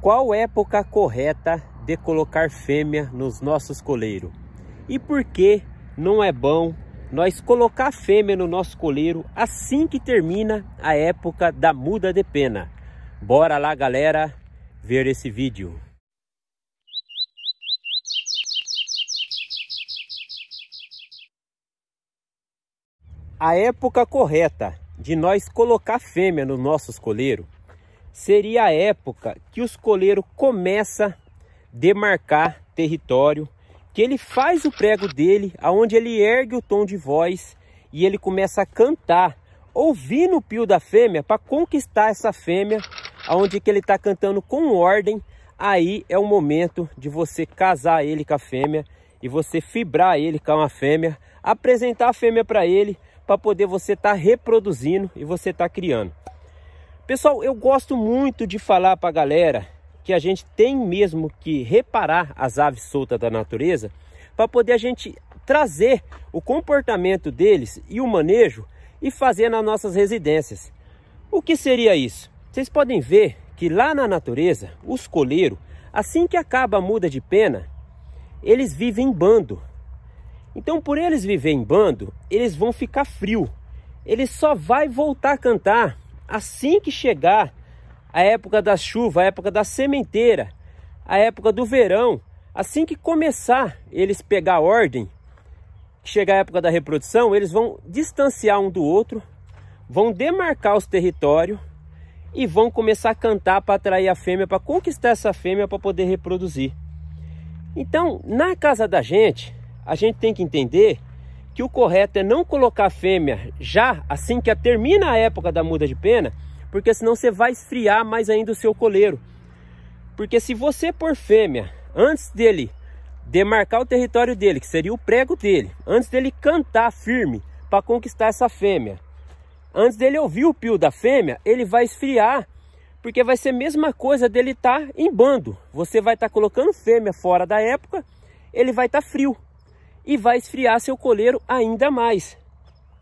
Qual época correta de colocar fêmea nos nossos coleiros? E por que não é bom nós colocar fêmea no nosso coleiro assim que termina a época da muda de pena? Bora lá, galera, ver esse vídeo. A época correta de nós colocar fêmea nos nossos coleiros seria a época que o coleiros começa a demarcar território, que ele faz o prego dele, aonde ele ergue o tom de voz e ele começa a cantar, ouvindo o pio da fêmea para conquistar essa fêmea, aonde que ele está cantando com ordem. Aí é o momento de você casar ele com a fêmea e você fibrar ele com a fêmea, apresentar a fêmea para ele para poder você estar tá reproduzindo e você estar tá criando. Pessoal, eu gosto muito de falar para a galera que a gente tem mesmo que reparar as aves soltas da natureza para poder a gente trazer o comportamento deles e o manejo e fazer nas nossas residências. O que seria isso? Vocês podem ver que lá na natureza, os coleiros, assim que acaba a muda de pena, eles vivem em bando. Então, por eles viverem em bando, eles vão ficar frio. Ele só vai voltar a cantar assim que chegar a época da chuva, a época da sementeira, a época do verão, assim que começar eles pegar ordem, chegar a época da reprodução, eles vão distanciar um do outro, vão demarcar os territórios e vão começar a cantar para atrair a fêmea, para conquistar essa fêmea para poder reproduzir. Então, na casa da gente, a gente tem que entender que o correto é não colocar fêmea já assim que termina a época da muda de pena, porque senão você vai esfriar mais ainda o seu coleiro. Porque se você pôr fêmea antes dele demarcar o território dele, que seria o prego dele, antes dele cantar firme para conquistar essa fêmea, antes dele ouvir o pio da fêmea, ele vai esfriar, porque vai ser a mesma coisa dele estar tá em bando. Você vai estar tá colocando fêmea fora da época, ele vai estar tá frio e vai esfriar seu coleiro ainda mais.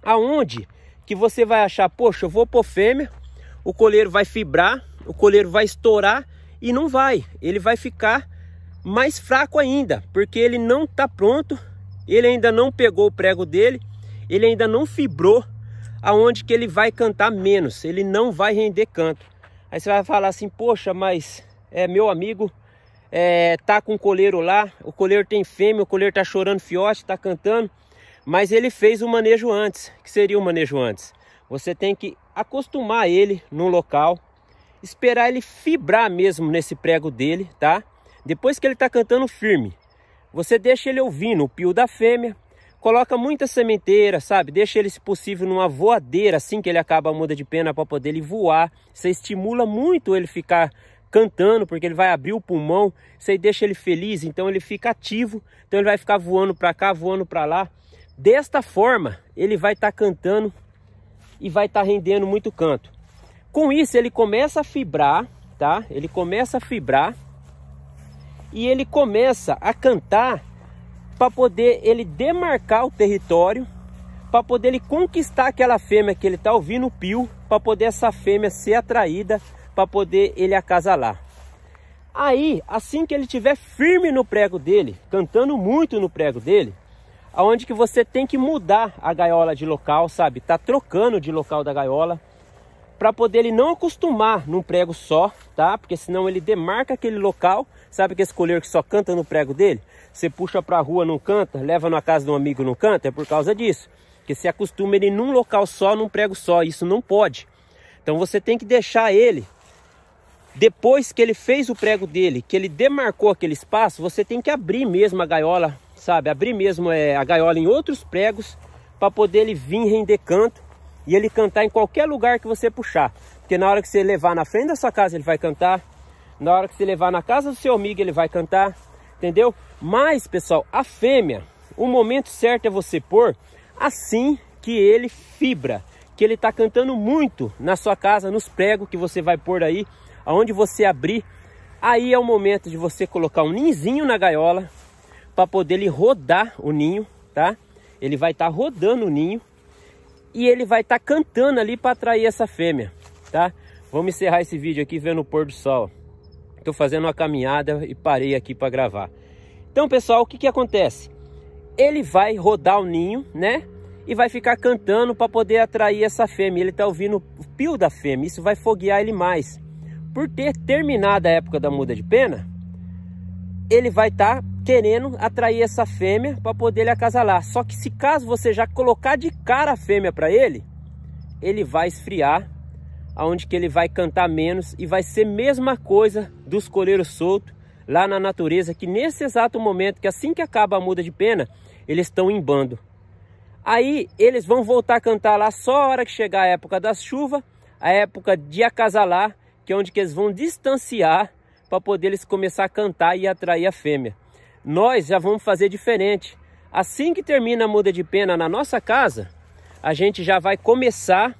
Aonde que você vai achar, poxa, eu vou pôr fêmea, o coleiro vai fibrar, o coleiro vai estourar e não vai. Ele vai ficar mais fraco ainda, porque ele não está pronto, ele ainda não pegou o prego dele, ele ainda não fibrou aonde que ele vai cantar menos, ele não vai render canto. Aí você vai falar assim, poxa, mas é meu amigo é, tá com o coleiro lá, o coleiro tem fêmea, o coleiro tá chorando fiote, tá cantando, mas ele fez o manejo antes, que seria o manejo antes. Você tem que acostumar ele no local, esperar ele fibrar mesmo nesse prego dele, tá? Depois que ele tá cantando firme, você deixa ele ouvindo o pio da fêmea, coloca muita sementeira, sabe? Deixa ele, se possível, numa voadeira assim que ele acaba a muda de pena para poder ele voar. Você estimula muito ele ficar cantando, porque ele vai abrir o pulmão, isso aí deixa ele feliz, então ele fica ativo, então ele vai ficar voando para cá, voando para lá. Desta forma, ele vai estar tá cantando e vai estar tá rendendo muito canto. Com isso, ele começa a fibrar, tá? Ele começa a fibrar e ele começa a cantar para poder ele demarcar o território, para poder ele conquistar aquela fêmea que ele está ouvindo o pio, para poder essa fêmea ser atraída para poder ele acasalar. Aí, assim que ele tiver firme no prego dele, cantando muito no prego dele, aonde que você tem que mudar a gaiola de local, sabe? Tá trocando de local da gaiola para poder ele não acostumar num prego só, tá? Porque senão ele demarca aquele local, sabe que esse colher que só canta no prego dele, você puxa para a rua não canta, leva na casa de um amigo não canta, é por causa disso. Porque se acostuma ele num local só, num prego só, isso não pode. Então você tem que deixar ele depois que ele fez o prego dele, que ele demarcou aquele espaço, você tem que abrir mesmo a gaiola, sabe? Abrir mesmo é, a gaiola em outros pregos para poder ele vir render canto e ele cantar em qualquer lugar que você puxar. Porque na hora que você levar na frente da sua casa, ele vai cantar. Na hora que você levar na casa do seu amigo, ele vai cantar. Entendeu? Mas, pessoal, a fêmea, o momento certo é você pôr assim que ele fibra. Que ele está cantando muito na sua casa, nos pregos que você vai pôr aí aonde você abrir, aí é o momento de você colocar um ninzinho na gaiola para poder ele rodar o ninho, tá? Ele vai estar tá rodando o ninho e ele vai estar tá cantando ali para atrair essa fêmea, tá? Vamos encerrar esse vídeo aqui vendo o pôr do sol. Estou fazendo uma caminhada e parei aqui para gravar. Então, pessoal, o que, que acontece? Ele vai rodar o ninho, né? e vai ficar cantando para poder atrair essa fêmea. Ele está ouvindo o pio da fêmea, isso vai foguear ele mais por ter terminado a época da muda de pena, ele vai estar tá querendo atrair essa fêmea para poder ele acasalar. Só que se caso você já colocar de cara a fêmea para ele, ele vai esfriar, aonde que ele vai cantar menos e vai ser mesma coisa dos coleiros soltos lá na natureza, que nesse exato momento, que assim que acaba a muda de pena, eles estão em bando. Aí eles vão voltar a cantar lá só a hora que chegar a época das chuvas, a época de acasalar, que é onde que eles vão distanciar para poder eles começar a cantar e atrair a fêmea. Nós já vamos fazer diferente. Assim que termina a muda de pena na nossa casa, a gente já vai começar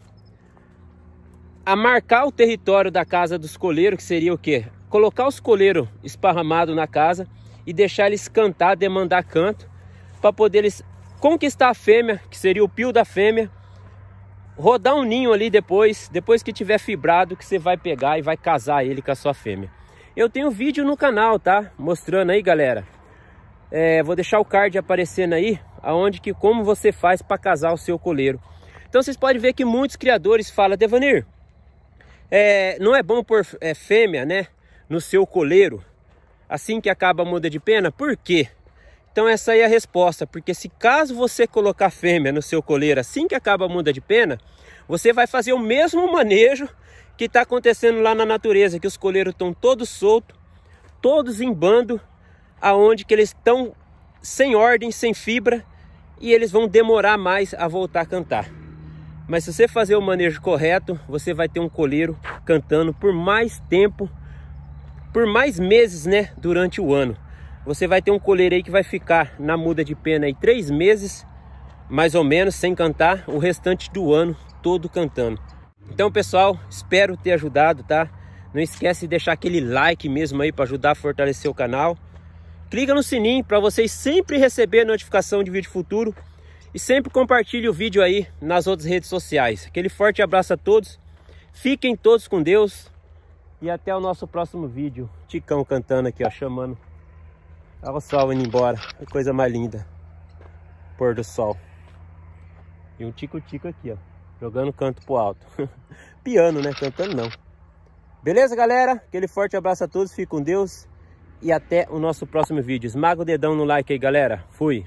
a marcar o território da casa dos coleiros, que seria o quê? Colocar os coleiros esparramados na casa e deixar eles cantar, demandar canto, para poder eles conquistar a fêmea, que seria o pio da fêmea, rodar um ninho ali depois, depois que tiver fibrado, que você vai pegar e vai casar ele com a sua fêmea. Eu tenho vídeo no canal, tá? Mostrando aí, galera. É, vou deixar o card aparecendo aí, aonde que como você faz para casar o seu coleiro. Então vocês podem ver que muitos criadores falam, Devanir, é, não é bom pôr é, fêmea, né, no seu coleiro, assim que acaba a muda de pena, por quê? Então essa aí é a resposta, porque se caso você colocar fêmea no seu coleiro assim que acaba a muda de pena, você vai fazer o mesmo manejo que está acontecendo lá na natureza, que os coleiros estão todos soltos, todos em bando, aonde que eles estão sem ordem, sem fibra, e eles vão demorar mais a voltar a cantar. Mas se você fazer o manejo correto, você vai ter um coleiro cantando por mais tempo, por mais meses, né, durante o ano. Você vai ter um coleiro aí que vai ficar na muda de pena aí três meses, mais ou menos, sem cantar, o restante do ano todo cantando. Então, pessoal, espero ter ajudado, tá? Não esquece de deixar aquele like mesmo aí para ajudar a fortalecer o canal. Clica no sininho para vocês sempre receber notificação de vídeo futuro e sempre compartilhe o vídeo aí nas outras redes sociais. Aquele forte abraço a todos. Fiquem todos com Deus e até o nosso próximo vídeo. Ticão cantando aqui, ó, chamando Olha o sol indo embora. Que coisa mais linda. Pôr do sol. E um tico-tico aqui, ó. Jogando canto pro alto. Piano, né? Cantando não. Beleza, galera? Aquele forte abraço a todos. Fique com Deus. E até o nosso próximo vídeo. Esmaga o dedão no like aí, galera. Fui.